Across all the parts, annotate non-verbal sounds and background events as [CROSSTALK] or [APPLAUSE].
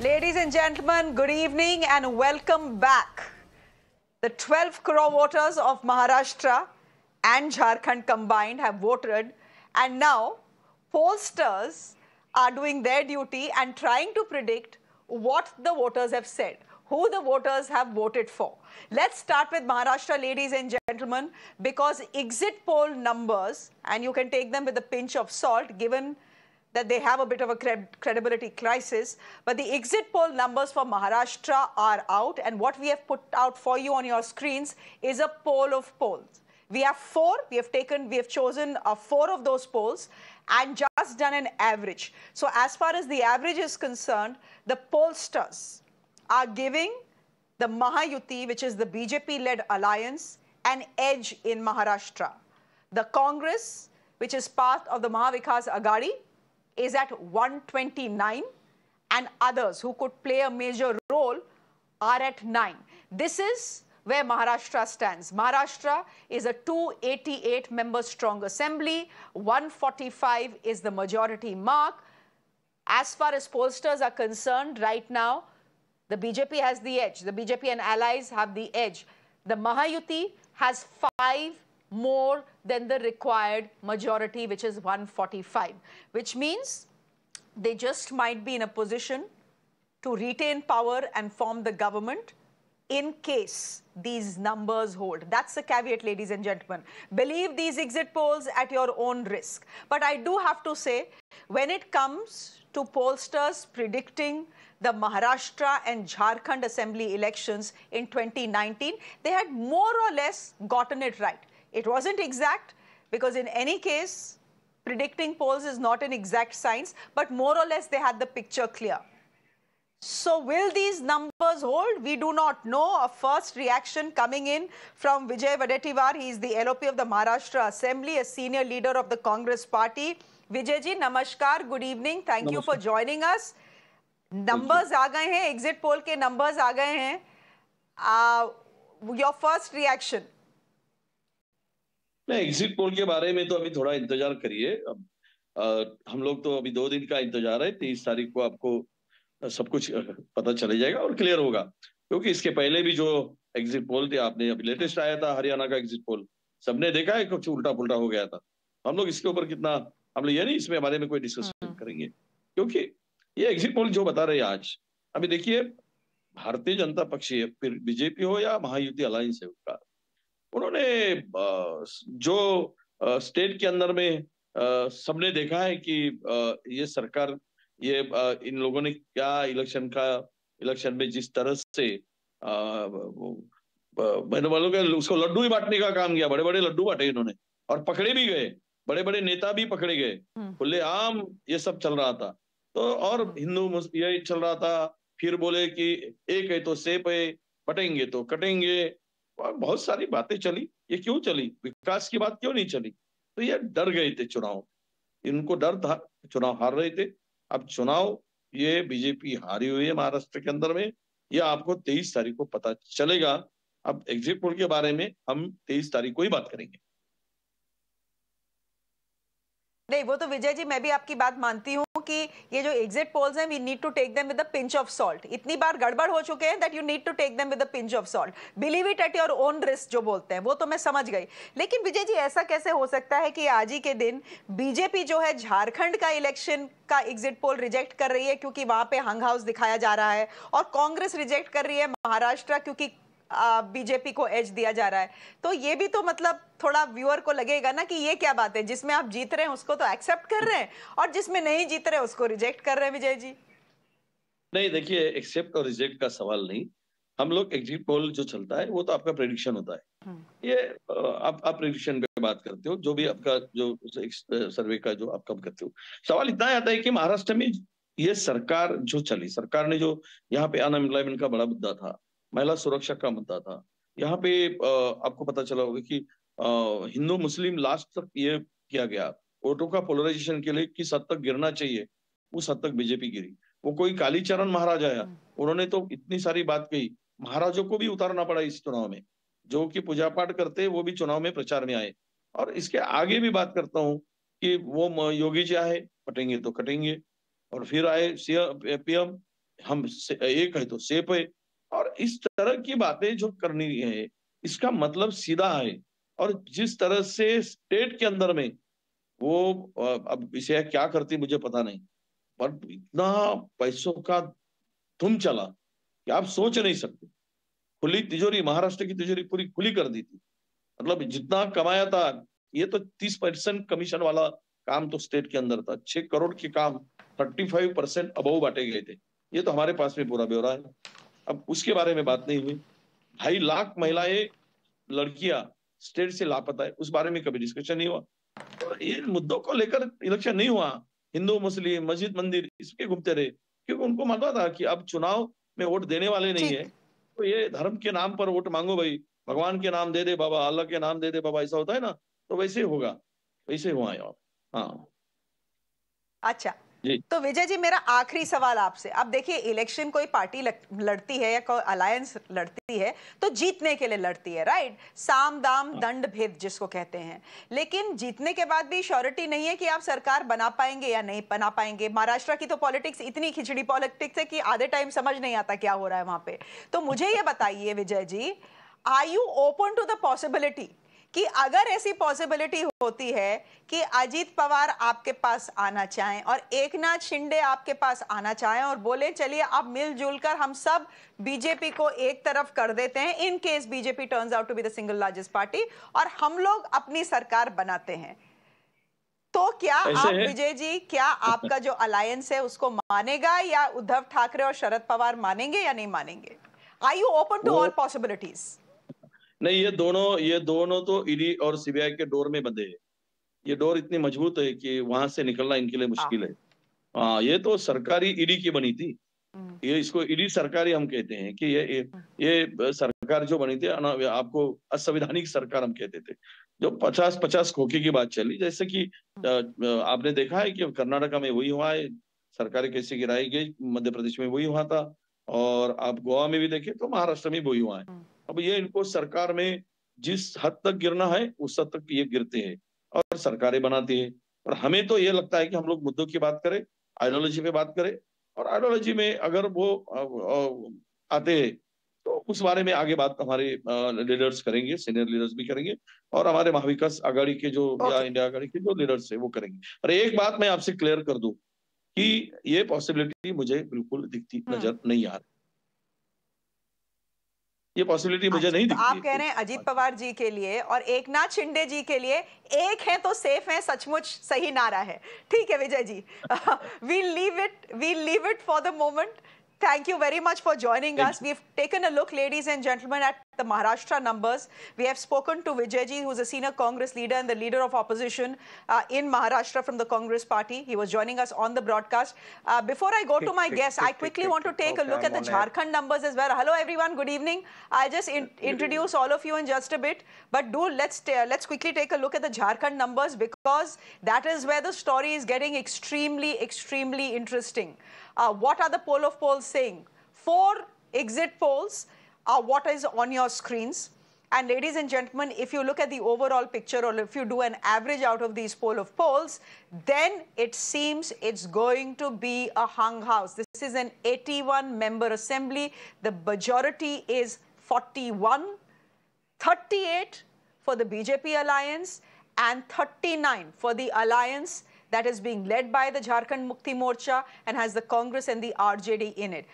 Ladies and gentlemen, good evening and welcome back. The 12 crore voters of Maharashtra and Jharkhand combined have voted and now pollsters are doing their duty and trying to predict what the voters have said, who the voters have voted for. Let's start with Maharashtra, ladies and gentlemen, because exit poll numbers, and you can take them with a pinch of salt, given that they have a bit of a cred credibility crisis. But the exit poll numbers for Maharashtra are out. And what we have put out for you on your screens is a poll of polls. We have four. We have taken, we have chosen uh, four of those polls and just done an average. So as far as the average is concerned, the pollsters are giving the Mahayuti, which is the BJP-led alliance, an edge in Maharashtra. The Congress, which is part of the Mahavikas Agadi, is at 129 and others who could play a major role are at 9. This is where Maharashtra stands. Maharashtra is a 288 member strong assembly. 145 is the majority mark. As far as pollsters are concerned, right now, the BJP has the edge. The BJP and allies have the edge. The Mahayuti has five more than the required majority, which is 145, which means they just might be in a position to retain power and form the government in case these numbers hold. That's the caveat, ladies and gentlemen. Believe these exit polls at your own risk. But I do have to say, when it comes to pollsters predicting the Maharashtra and Jharkhand assembly elections in 2019, they had more or less gotten it right. It wasn't exact because in any case, predicting polls is not an exact science, but more or less they had the picture clear. So will these numbers hold? We do not know. A first reaction coming in from Vijay Vadetivar. He is the LOP of the Maharashtra Assembly, a senior leader of the Congress party. Vijay namaskar, good evening. Thank namaskar. you for joining us. Numbers are गए हैं exit numbers are numbers uh, Your first reaction. नहीं exit poll के बारे में तो अभी थोड़ा इंतजार करिए अब आ, हम लोग तो अभी दो दिन का इंतजार है तेईस तारीख को आपको सब कुछ पता चले जाएगा और क्लियर होगा क्योंकि इसके पहले भी जो एग्जिट पोल थे आपने अभी लेटेस्ट आया था हरियाणा का एग्जिट पोल सबने देखा है कुछ उल्टा पुलटा हो गया था हम लोग इसके ऊपर कितना हम लोग ये नहीं इसमें बारे में कोई डिस्कस हाँ। करेंगे क्योंकि ये एग्जिट पोल जो बता रहे हैं आज अभी देखिए भारतीय जनता पक्षी फिर बीजेपी हो या महायुति अलायंस है उसका उन्होंने जो स्टेट के अंदर में सबने देखा है कि ये सरकार ये इन लोगों ने क्या इलेक्शन का इलेक्शन में जिस तरह से मैंने बोलो कि उसको लड्डू ही बांटने का काम किया बड़े बड़े लड्डू बांटे इन्होंने और पकड़े भी गए बड़े बड़े नेता भी पकड़े गए हम्म। खुले आम ये सब चल रहा था तो और हिंदू मुस्लिम यही चल रहा था फिर बोले कि एक है तो सेप है बटेंगे तो कटेंगे और बहुत सारी बातें चली ये क्यों चली विकास की बात क्यों नहीं चली तो ये डर गए थे चुनाव इनको डर था चुनाव हार रहे थे अब चुनाव ये बीजेपी हारी हुई है महाराष्ट्र के अंदर में यह आपको तेईस तारीख को पता चलेगा अब एग्जिट पोल के बारे में हम तेईस तारीख को ही बात करेंगे नहीं वो तो विजय जी मैं भी आपकी बात मानती हूँ कि ये जो एग्जिट पोल्स हैं we need to take them with a pinch of salt इतनी बार गड़बड़ हो चुके हैं that you need to take them with a pinch of salt believe it at your own risk जो बोलते हैं वो तो मैं समझ गई लेकिन विजय जी ऐसा कैसे हो सकता है कि आज ही के दिन बीजेपी जो है झारखंड का इलेक्शन का एग्जिट पोल रिजेक्ट कर रही है क्योंकि वहां पे हंग हाउस दिखाया जा रहा है और कांग्रेस रिजेक्ट कर रही है महाराष्ट्र क्योंकि बीजेपी को एज दिया जा रहा है तो ये भी तो मतलब थोड़ा व्यूअर को लगेगा ना कि ये क्या बात है जिसमें आप जीत रहे हैं उसको तो एक्सेप्ट कर रहे हैं और जिसमें नहीं जीत रहे उसको रिजेक्ट कर रहे हैं विजय जी नहीं देखिए एक्सेप्ट और रिजेक्ट का सवाल नहीं हम लोग एग्जिट पोल जो चलता है वो तो आपका प्रेडिक्शन होता है हम्म। ये आप आप प्रेडिक्शन पे बात करते हो जो भी आपका जो सर्वे का जो आप कब करते हो सवाल इतना आता है कि महाराष्ट्र में ये सरकार जो चली सरकार ने जो यहाँ पे अनएम्प्लॉयमेंट का बड़ा मुद्दा था महिला सुरक्षा का मुद्दा था यहाँ पे आपको पता चला होगा कि हिंदू मुस्लिम लास्ट तक ये किया गया वोटों का पोलराइजेशन के लिए किस हद तक गिरना चाहिए उस हद तक बीजेपी गिरी वो कोई कालीचरण महाराज आया हाँ। उन्होंने तो इतनी सारी बात कही महाराजों को भी उतारना पड़ा इस चुनाव में जो कि पूजा पाठ करते वो भी चुनाव में प्रचार में आए और इसके आगे भी बात करता हूँ कि वो योगी जी आए पटेंगे तो कटेंगे और फिर आए पीएम हम एक है तो सेफ है और इस तरह की बातें जो करनी है इसका मतलब सीधा है और जिस तरह से स्टेट के अंदर में वो अब विषय क्या करती मुझे पता नहीं पर इतना पैसों का धुम चला कि आप सोच नहीं सकते खुली तिजोरी महाराष्ट्र की तिजोरी पूरी खुली कर दी थी मतलब जितना कमाया था ये तो तीस परसेंट कमीशन वाला काम तो स्टेट के अंदर था छह करोड़ के काम थर्टी फाइव परसेंट अबोव बांटे गए थे ये तो हमारे पास में पूरा ब्यौरा है अब उसके बारे में बात नहीं हुई ढाई लाख महिलाएं लड़कियां स्टेट से लापता है उस बारे में कभी डिस्कशन नहीं हुआ तो ये मुद्दों को लेकर इलेक्शन नहीं हुआ हिंदू मुस्लिम मस्जिद मंदिर इसके घूमते रहे क्योंकि उनको मालूम था कि अब चुनाव में वोट देने वाले नहीं है तो ये धर्म के नाम पर वोट मांगो भाई भगवान के नाम दे दे बाबा अल्लाह के नाम दे दे बाबा ऐसा होता है ना तो वैसे होगा वैसे हुआ है हाँ अच्छा तो विजय जी मेरा आखिरी सवाल आपसे आप देखिए इलेक्शन कोई पार्टी लड़ती है या कोई अलायंस लड़ती है तो जीतने के लिए लड़ती है राइट साम दाम हाँ। दंड भेद जिसको कहते हैं लेकिन जीतने के बाद भी श्योरिटी नहीं है कि आप सरकार बना पाएंगे या नहीं बना पाएंगे महाराष्ट्र की तो पॉलिटिक्स इतनी खिचड़ी पॉलिटिक्स है कि आधे टाइम समझ नहीं आता क्या हो रहा है वहां पे तो मुझे ये बताइए Vijay ji are you open to the possibility कि अगर ऐसी पॉसिबिलिटी होती है कि अजीत पवार आपके पास आना चाहें और एकनाथ शिंदे आपके पास आना चाहें और बोले चलिए आप मिलजुल कर हम सब बीजेपी को एक तरफ कर देते हैं in case BJP turns out to be the single largest party और हम लोग अपनी सरकार बनाते हैं तो क्या आप विजय जी क्या आपका जो अलायंस है उसको मानेगा या उद्धव ठाकरे और शरद पवार मानेंगे या नहीं मानेंगे I you open to all possibilities नहीं ये दोनों ये दोनों तो ईडी e और सीबीआई के डोर में बंधे है ये डोर इतनी मजबूत है कि वहां से निकलना इनके लिए मुश्किल है हाँ, हाँ ये तो सरकारी ईडी e की बनी थी हम्म। ये इसको ईडी e सरकारी हम कहते हैं कि ये ये हाँ। सरकार जो बनी थी आपको असंवैधानिक सरकार हम कहते थे जो पचास पचास खोखे की बात चली जैसे कि हाँ। आपने देखा है कि कर्नाटका में वही हुआ है सरकारी कैसे गिराई गई मध्य प्रदेश में वही हुआ था और आप गोवा में भी देखे तो महाराष्ट्र में वही हुआ है अब ये इनको सरकार में जिस हद तक गिरना है उस हद तक ये गिरते हैं और सरकारें बनाती है और हमें तो ये लगता है कि हम लोग मुद्दों की बात करें आइडियोलॉजी पे बात करें और आइडियोलॉजी में अगर वो आते हैं तो उस बारे में आगे बात हमारे लीडर्स करेंगे सीनियर लीडर्स भी करेंगे और हमारे महाविकास आगाड़ी के जो या इंडिया आगाड़ी के जो लीडर्स है वो करेंगे और एक बात मैं आपसे क्लियर कर दू कि ये पॉसिबिलिटी मुझे बिल्कुल दिखती हम्म। नजर नहीं आ रही ये पॉसिबिलिटी मुझे नहीं तो दिखती आप कह रहे हैं अजीत पवार जी के लिए और एक नाथ शिंदे जी के लिए एक है तो सेफ है सचमुच सही नारा है ठीक है Vijay ji we leave it we leave it for the moment Thank you very much for joining Thank us. You. We've taken a look, ladies and gentlemen, at the Maharashtra numbers. We have spoken to Vijayji, who's a senior Congress leader and the leader of opposition uh, in Maharashtra from the Congress party. He was joining us on the broadcast. Uh, before I go tick, to my guests, I quickly want to take okay, a look I'm at the Jharkhand air. numbers as well. Hello, everyone. Good evening. I'll just in introduce all of you in just a bit. But do let's, let's quickly take a look at the Jharkhand numbers because that is where the story is getting extremely, extremely interesting. Uh, what are the poll of polls saying? Four exit polls are what is on your screens. And ladies and gentlemen, if you look at the overall picture or if you do an average out of these poll of polls, then it seems it's going to be a hung house. This is an 81-member assembly. The majority is 41, 38 for the BJP alliance, and 39 for the alliance that is being led by the Jharkhand Mukti Morcha and has the Congress and the RJD in it.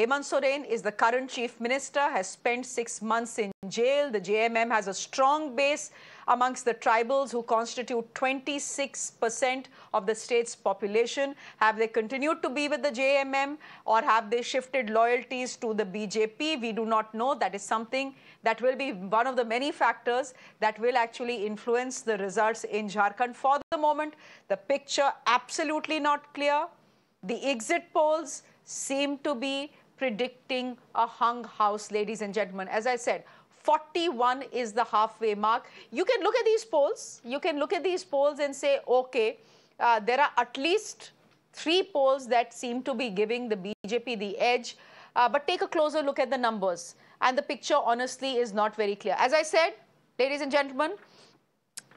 Hemant Soren is the current chief minister, has spent six months in jail. The JMM has a strong base amongst the tribals who constitute 26% of the state's population. Have they continued to be with the JMM or have they shifted loyalties to the BJP? We do not know. That is something that will be one of the many factors that will actually influence the results in Jharkhand. For the moment, the picture absolutely not clear. The exit polls seem to be predicting a hung house, ladies and gentlemen. As I said, 41 is the halfway mark. You can look at these polls. You can look at these polls and say, okay, uh, there are at least three polls that seem to be giving the BJP the edge. Uh, but take a closer look at the numbers. And the picture, honestly, is not very clear. As I said, ladies and gentlemen,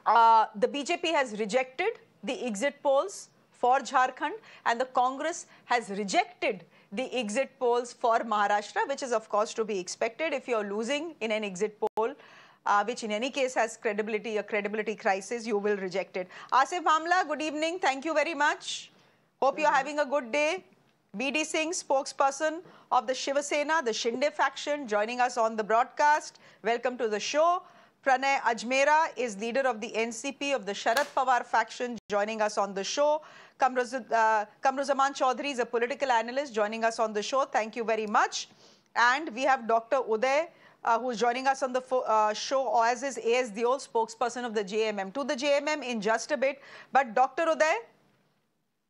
uh, the BJP has rejected the exit polls for Jharkhand and the Congress has rejected the exit polls for Maharashtra, which is of course to be expected if you're losing in an exit poll, uh, which in any case has credibility, a credibility crisis, you will reject it. Asif Hamla, good evening. Thank you very much. Hope you're having a good day. BD Singh, spokesperson of the Shiva Sena, the Shinde faction, joining us on the broadcast. Welcome to the show. Pranay Ajmera is leader of the NCP of the Sharad Pawar faction joining us on the show. Kamruz, uh, Kamruzaman Chaudhary is a political analyst joining us on the show. Thank you very much. And we have Dr. Uday, uh, who's joining us on the uh, show as is AS old spokesperson of the JMM. To the JMM in just a bit. But Dr. Uday,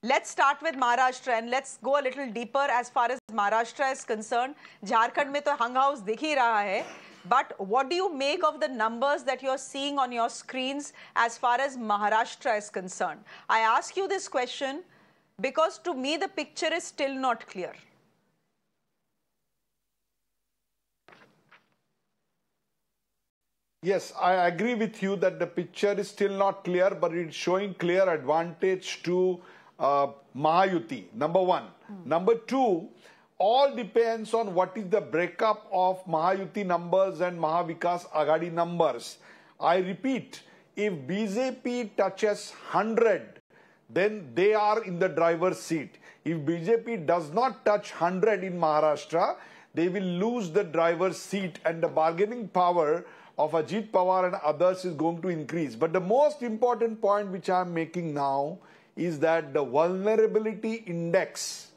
Let's start with Maharashtra and let's go a little deeper as far as Maharashtra is concerned. Jharkhand में to hung house दिख ही रहा but what do you make of the numbers that you're seeing on your screens as far as Maharashtra is concerned? I ask you this question because to me the picture is still not clear. Yes, I agree with you that the picture is still not clear, but it's showing clear advantage to uh, Mahayuti, number one. Mm. Number two, all depends on what is the breakup of Mahayuti numbers and Mahavikas Agadi numbers. I repeat, if BJP touches 100, then they are in the driver's seat. If BJP does not touch 100 in Maharashtra, they will lose the driver's seat and the bargaining power of Ajit Pawar and others is going to increase. But the most important point which I am making now is that the vulnerability index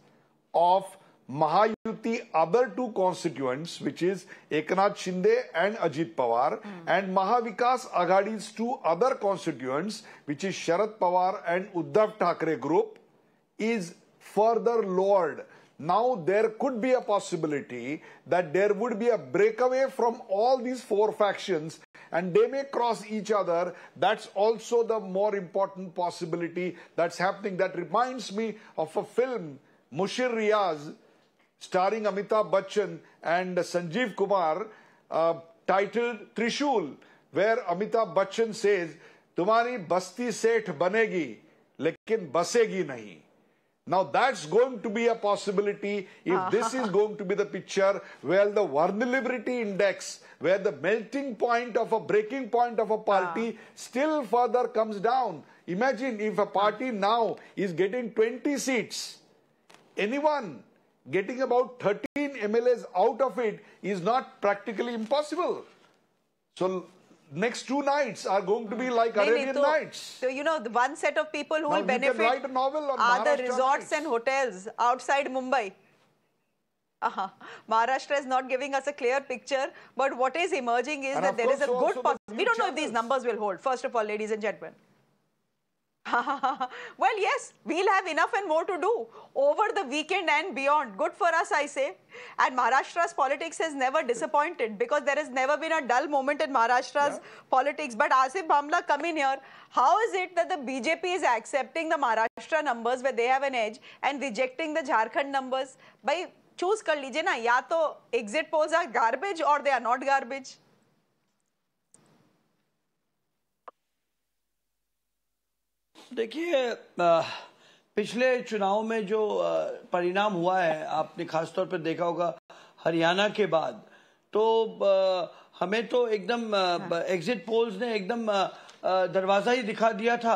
of Mahayuti other two constituents, which is Eknath Shinde and Ajit Pawar, mm. and Mahavikas Agadi's two other constituents, which is Sharad Pawar and Uddhav Thackeray group, is further lowered. Now there could be a possibility that there would be a breakaway from all these four factions and they may cross each other. That's also the more important possibility that's happening. That reminds me of a film, Mushir Riaz, starring Amitabh Bachchan and Sanjeev Kumar, uh, titled Trishul, where Amitabh Bachchan says, "Tumari basti set banegi, lekin basegi nahi. Now that's going to be a possibility if ah. this is going to be the picture where the vulnerability index, where the melting point of a breaking point of a party ah. still further comes down. Imagine if a party now is getting 20 seats. Anyone getting about 13 MLAs out of it is not practically impossible. So next two nights are going to be hmm. like no, Arabian so, nights. So you know, the one set of people who now will benefit write a novel on are Maharashtra the resorts nights. and hotels outside Mumbai. Uh -huh. Maharashtra is not giving us a clear picture, but what is emerging is and that there is a good possibility. We don't know if these numbers will hold, first of all, ladies and gentlemen. [LAUGHS] well, yes, we'll have enough and more to do over the weekend and beyond. Good for us, I say. And Maharashtra's politics has never disappointed because there has never been a dull moment in Maharashtra's yeah. politics. But Asif Bamla, come in here. How is it that the BJP is accepting the Maharashtra numbers where they have an edge and rejecting the Jharkhand numbers? By choose kar lijiye na, ya to exit polls are garbage or they are not garbage. देखिए पिछले चुनाव में जो परिणाम हुआ है आपने खासतौर पर देखा होगा हरियाणा के बाद तो हमें तो एकदम एग्जिट पोल्स हाँ। ने एकदम दरवाजा ही दिखा दिया था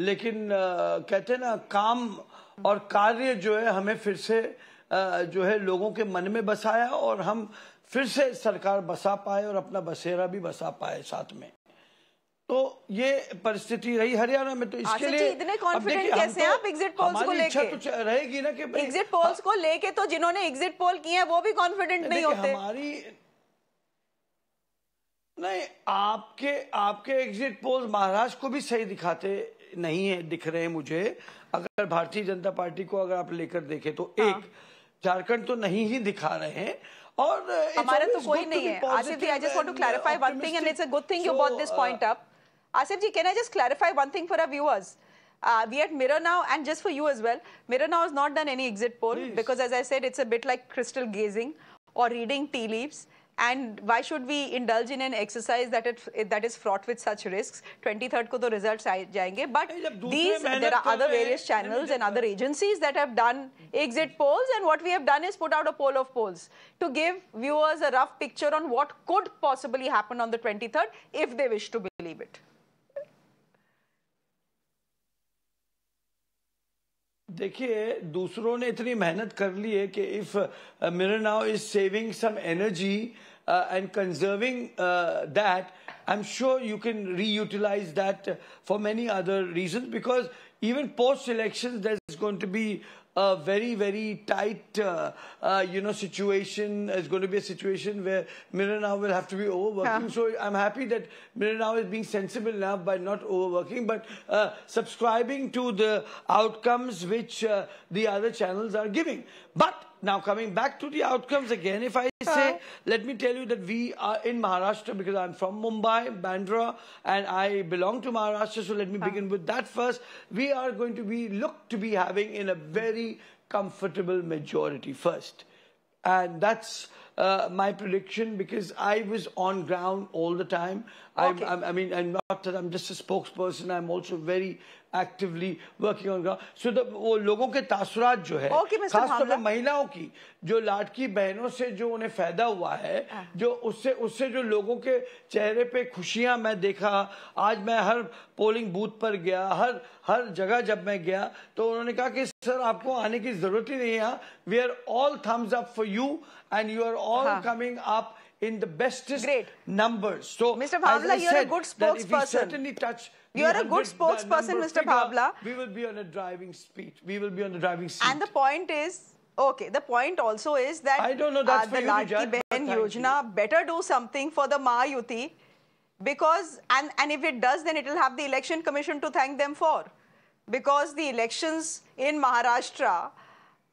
लेकिन कहते ना काम और कार्य जो है हमें फिर से जो है लोगों के मन में बसाया और हम फिर से सरकार बसा पाए और अपना बसेरा भी बसा पाए साथ में तो ये परिस्थिति रही हरियाणा में तो इसके लिए इतने कॉन्फिडेंट कैसे तो, आप एग्जिट पोल्स को लेके तो रहेगी ना कि एग्जिट पोल्स हाँ। को लेके तो जिन्होंने एग्जिट पोल किए हैं वो भी कॉन्फिडेंट नहीं होते हमारी नहीं आपके आपके एग्जिट पोल्स महाराष्ट्र को भी सही दिखाते नहीं है दिख रहे हैं मुझे अगर भारतीय जनता पार्टी को अगर आप लेकर देखे तो हाँ। एक झारखंड तो नहीं ही दिखा रहे हैं और हमारा तो कोई नहीं है Ashish ji I just want to clarify one thing and it's a good thing you bought this point up Asif ji, can I just clarify one thing for our viewers? Uh, we at Mirror Now, and just for you as well, Mirror Now has not done any exit poll Please. because, as I said, it's a bit like crystal gazing or reading tea leaves. And why should we indulge in an exercise that it, that is fraught with such risks? 23rd ko to results jayenge. But these, there are other various channels and other agencies that have done exit polls. And what we have done is put out a poll of polls to give viewers a rough picture on what could possibly happen on the 23rd if they wish to believe it. देखिए दूसरों ने इतनी मेहनत कर ली है कि if mirror now is saving some energy and conserving that I am sure you can reutilise that for many other reason because even post elections there's going to be a very, very tight, uh, uh, you know, situation. It's going to be a situation where Mirna will have to be overworking. Yeah. So I'm happy that Mirna is being sensible now by not overworking, but uh, subscribing to the outcomes which uh, the other channels are giving. But now coming back to the outcomes again, if I say, let me tell you that we are in Maharashtra because I'm from Mumbai, Bandra, and I belong to Maharashtra. So let me begin with that first. We are going to be looked to be having in a very comfortable majority first, and that's. Uh, my prediction because I was on ground all the time. I'm, okay. I'm, i mean, and not that I'm just a spokesperson. I'm also very actively working on ground. So the, वो लोगों के तासरात जो है okay, खासतौर पर महिलाओं की जो लाडकी बहनों से जो उन्हें फायदा हुआ है जो उससे उससे जो लोगों के चेहरे पे खुशियां मैं देखा आज मैं हर पोलिंग बूथ पर गया हर हर जगह जब मैं गया तो उन्होंने कहा कि सर आपको आने की जरूरत ही नहीं है we are all thumbs up for you and you are all coming up. in the bestest Great. numbers. So, Mr. Bhavla, you're said, a good spokesperson. certainly touch you are a good spokesperson, Mr. Figure, Bhavla. We will be on a driving speed. We will be on the driving seat. And the point is, okay, the point also is that I don't know, that's uh, the Ladki Behan Yojana better do something for the Mahayuti because, and, and if it does, then it will have the election commission to thank them for. Because the elections in Maharashtra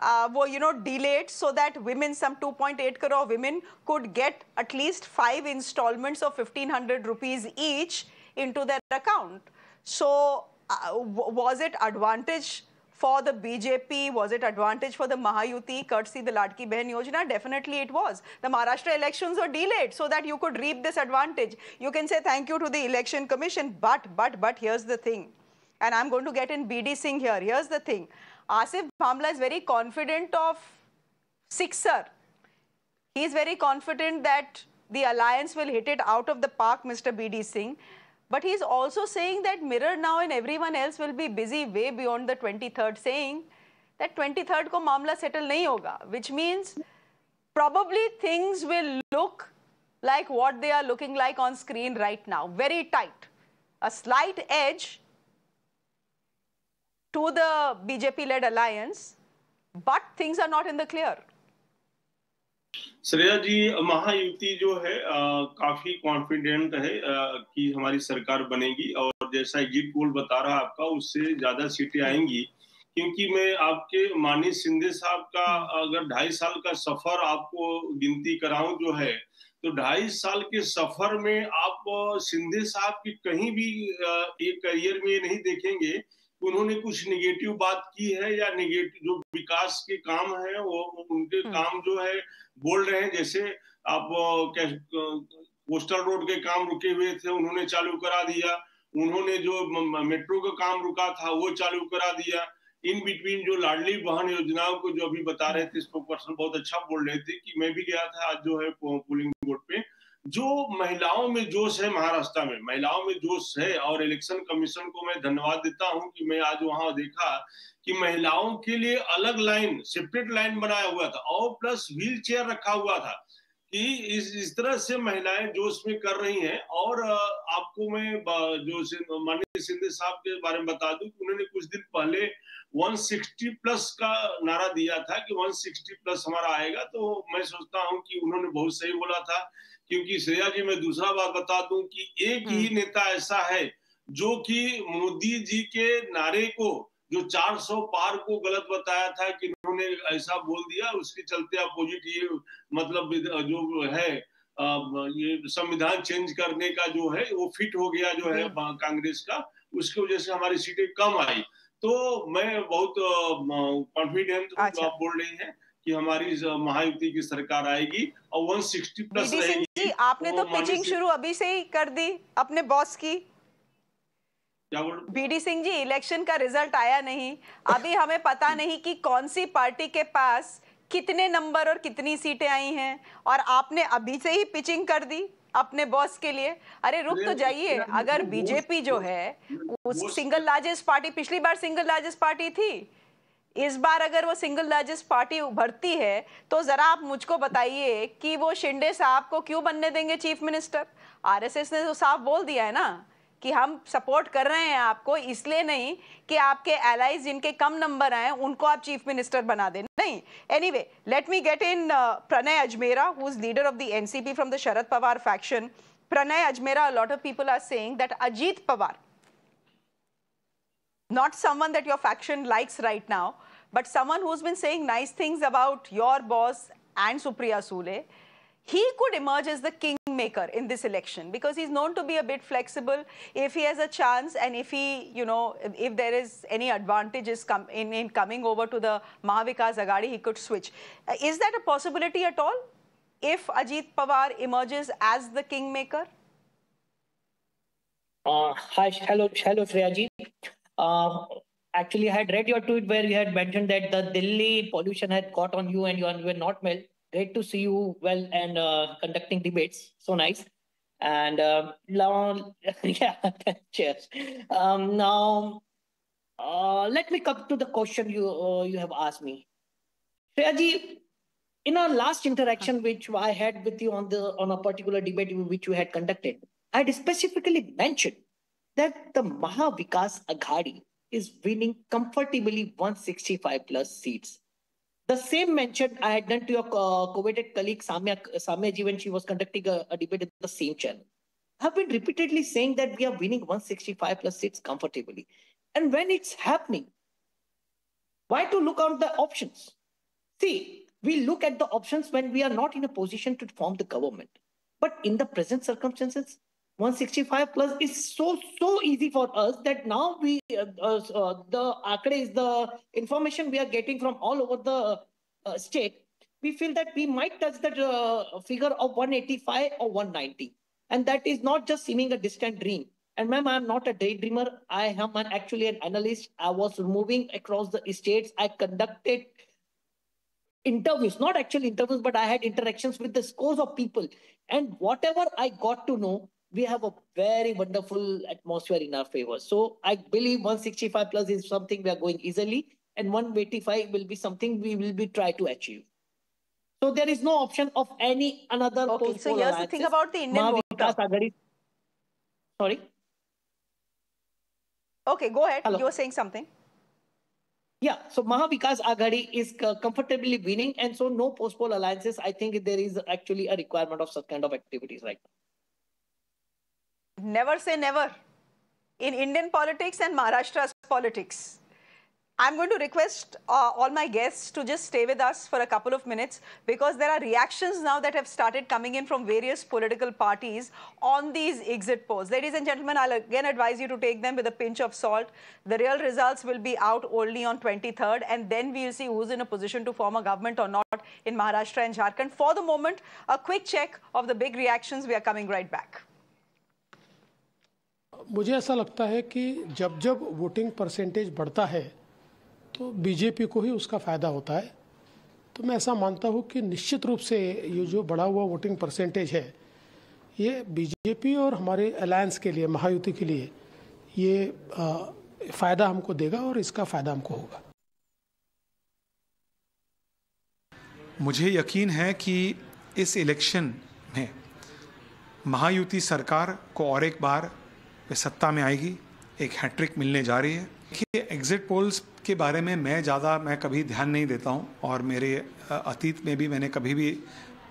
uh, were, you know, delayed so that women, some 2.8 crore women could get at least five installments of 1500 rupees each into their account. So uh, was it advantage for the BJP? Was it advantage for the Mahayuti, courtesy the Ladki Behen Yojana? Definitely it was. The Maharashtra elections were delayed so that you could reap this advantage. You can say thank you to the election commission, but, but, but here's the thing. And I'm going to get in BD Singh here. Here's the thing. Asif Bhamla is very confident of sixer. He is very confident that the alliance will hit it out of the park, Mr. B.D. Singh. But he's also saying that Mirror now and everyone else will be busy way beyond the 23rd, saying that 23rd ko mamla settle nahi hoga, which means probably things will look like what they are looking like on screen right now, very tight. A slight edge to the BJP-led alliance, but things are not in the clear. Shreya जी महायुति जो है आ, काफी confident है आ, कि हमारी सरकार बनेगी और जैसा एग्जिट पोल बता रहा आपका उससे ज्यादा सीटें आएंगी क्योंकि मैं आपके मानी सिंधे साहब का अगर ढाई साल का सफर आपको गिनती कराऊं जो है तो ढाई साल के सफर में आप सिंधे साहब की कहीं भी एक करियर में नहीं देखेंगे उन्होंने कुछ निगेटिव बात की है या निगेटिव जो विकास के काम है वो उनके हम्म। काम जो है बोल रहे हैं जैसे आप कोस्टल रोड के काम रुके हुए थे उन्होंने चालू करा दिया उन्होंने जो मेट्रो का काम रुका था वो चालू करा दिया इन बिटवीन जो लाडली बहन योजनाओं को जो अभी बता रहे थे स्पोक पर्सन बहुत अच्छा बोल रहे थे कि मैं भी गया था आज जो है पोलिंग बोर्ड पे जो महिलाओं में जोश है महाराष्ट्र में महिलाओं में जोश है और इलेक्शन कमीशन को मैं धन्यवाद देता हूं कि मैं आज वहां देखा कि महिलाओं के लिए अलग लाइन सेपरेट लाइन बनाया हुआ था और प्लस व्हील चेयर रखा हुआ था कि इस इस तरह से महिलाएं जोश में कर रही हैं और आपको मैं जो माननीय सिंधे साहब के बारे में बता दू की उन्होंने कुछ दिन पहले 160 प्लस का नारा दिया था कि 160 प्लस हमारा आएगा तो मैं सोचता हूं कि उन्होंने बहुत सही बोला था क्योंकि श्रेया जी मैं दूसरा बात बता दूं कि एक ही हम्म। नेता ऐसा है जो कि मोदी जी के नारे को जो 400 पार को गलत बताया था कि उन्होंने ऐसा बोल दिया उसके चलते अपोजिट ये मतलब जो है ये संविधान चेंज करने का जो है वो फिट हो गया जो है हम्म। कांग्रेस का उसकी वजह से हमारी सीटें कम आई तो मैं बहुत कॉन्फिडेंट अच्छा। बोल रही है कि हमारी महायुक्ति की सरकार आएगी और 160 प्लस रहेगी आपने तो पिचिंग तो शुरू अभी से ही कर दी अपने बॉस की बीडी सिंह जी इलेक्शन का रिजल्ट आया नहीं अभी हमें पता [LAUGHS] नहीं कि कौन सी पार्टी के पास कितने नंबर और कितनी सीटें आई हैं और आपने अभी से ही पिचिंग कर दी अपने बॉस के लिए अरे रुक तो जाइए अगर बीजेपी जो है उस सिंगल लार्जेस्ट पार्टी पिछली बार सिंगल लार्जेस्ट पार्टी थी इस बार अगर वो सिंगल लार्जेस्ट पार्टी उभरती है तो ज़रा आप मुझको बताइए कि वो शिंदे साहब को क्यों बनने देंगे चीफ मिनिस्टर आरएसएस ने तो साफ बोल दिया है ना कि हम सपोर्ट कर रहे हैं आपको इसलिए नहीं कि आपके एलाइज जिनके कम नंबर आए उनको आप चीफ मिनिस्टर बना दें नहीं anyway let me get in Pranay Ajmera who is leader of the NCP from the Sharad Pawar faction Pranay Ajmera lot of people are saying that Ajit Pawar not someone that your faction likes right now, but someone who's been saying nice things about your boss and Supriya Sule, he could emerge as the kingmaker in this election because he's known to be a bit flexible if he has a chance and if he, you know, if there is any advantages come in, in coming over to the Mahavikas Agadi, he could switch. Uh, is that a possibility at all if Ajit Pawar emerges as the kingmaker? Uh, hi, hello, hello, Shreyaji. Uh, actually, I had read your tweet where you had mentioned that the Delhi pollution had caught on you and you were not well. Great to see you well and uh, conducting debates. So nice. And uh, now, [LAUGHS] yeah, [LAUGHS] cheers. Um, now, uh, let me come to the question you uh, you have asked me. Shreyaji, in our last interaction which I had with you on the on a particular debate which you had conducted, I had specifically mentioned that the Mahavikas Aghadi is winning comfortably 165 plus seats. The same mention I had done to your uh, coveted colleague Samya, Samyaji when she was conducting a, a debate in the same channel. I've been repeatedly saying that we are winning 165 plus seats comfortably. And when it's happening, why to look out the options? See, we look at the options when we are not in a position to form the government. But in the present circumstances, 165 plus is so so easy for us that now we uh, uh, uh the akade is the information we are getting from all over the uh, state. We feel that we might touch that uh, figure of 185 or 190, and that is not just seeming a distant dream. And ma'am, I'm not a daydreamer. I am an, actually an analyst. I was moving across the states. I conducted interviews, not actual interviews, but I had interactions with the scores of people. And whatever I got to know, we have a very wonderful atmosphere in our favor. So I believe 165 plus is something we are going easily and 185 will be something we will be try to achieve. So there is no option of any another. Okay, so here's alliances. the thing about the Indian voter. Sorry. Okay, go ahead. Hello. You were saying something. Yeah, so Mahavikas Agari is uh, comfortably winning and so no post-poll alliances. I think there is actually a requirement of such kind of activities right now never say never in Indian politics and Maharashtra's politics. I'm going to request uh, all my guests to just stay with us for a couple of minutes because there are reactions now that have started coming in from various political parties on these exit polls. Ladies and gentlemen, I'll again advise you to take them with a pinch of salt. The real results will be out only on 23rd and then we'll see who's in a position to form a government or not in Maharashtra and Jharkhand. For the moment, a quick check of the big reactions. We are coming right back. मुझे ऐसा लगता है कि जब जब voting percentage बढ़ता है तो बीजेपी को ही उसका फ़ायदा होता है तो मैं ऐसा मानता हूँ कि निश्चित रूप से ये जो बढ़ा हुआ वोटिंग परसेंटेज है ये बीजेपी और हमारे अलायंस के लिए महायुति के लिए ये फ़ायदा हमको देगा और इसका फ़ायदा हमको होगा मुझे यकीन है कि इस इलेक्शन में महायुति सरकार को और एक बार वे सत्ता में आएगी एक हैट्रिक मिलने जा रही है देखिए एग्जिट पोल्स के बारे में मैं ज़्यादा मैं कभी ध्यान नहीं देता हूँ और मेरे अतीत में भी मैंने कभी भी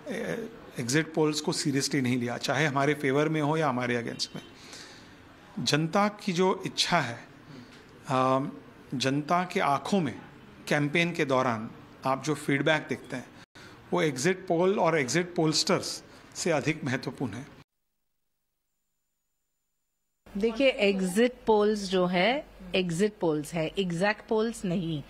एग्जिट पोल्स को सीरियसली नहीं लिया चाहे हमारे फेवर में हो या हमारे अगेंस्ट में जनता की जो इच्छा है जनता के आँखों में कैंपेन के दौरान आप जो फीडबैक देखते हैं वो एग्ज़िट पोल और एग्ज़िट पोलस्टर्स से अधिक महत्वपूर्ण है देखिए एग्जिट पोल्स जो है एग्जिट पोल्स है एग्जैक्ट पोल्स नहीं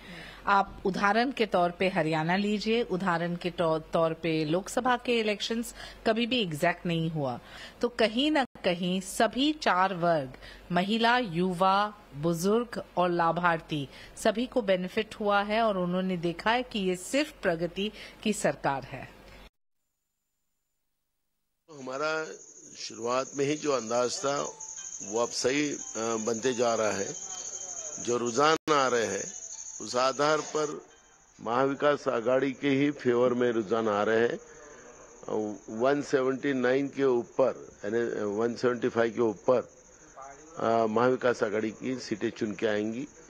आप उदाहरण के तौर पे हरियाणा लीजिए उदाहरण के तौर पे लोकसभा के इलेक्शंस कभी भी एग्जैक्ट नहीं हुआ तो कहीं ना कहीं सभी चार वर्ग महिला युवा बुजुर्ग और लाभार्थी सभी को बेनिफिट हुआ है और उन्होंने देखा है कि ये सिर्फ प्रगति की सरकार है हमारा शुरुआत में ही जो अंदाज था वो अब सही बनते जा रहा है जो रुझान आ रहे हैं उस आधार पर महाविकास आघाड़ी के ही फेवर में रुझान आ रहे हैं 179 के ऊपर यानी 175 के ऊपर महाविकास आघाड़ी की सीटें चुन के आएंगी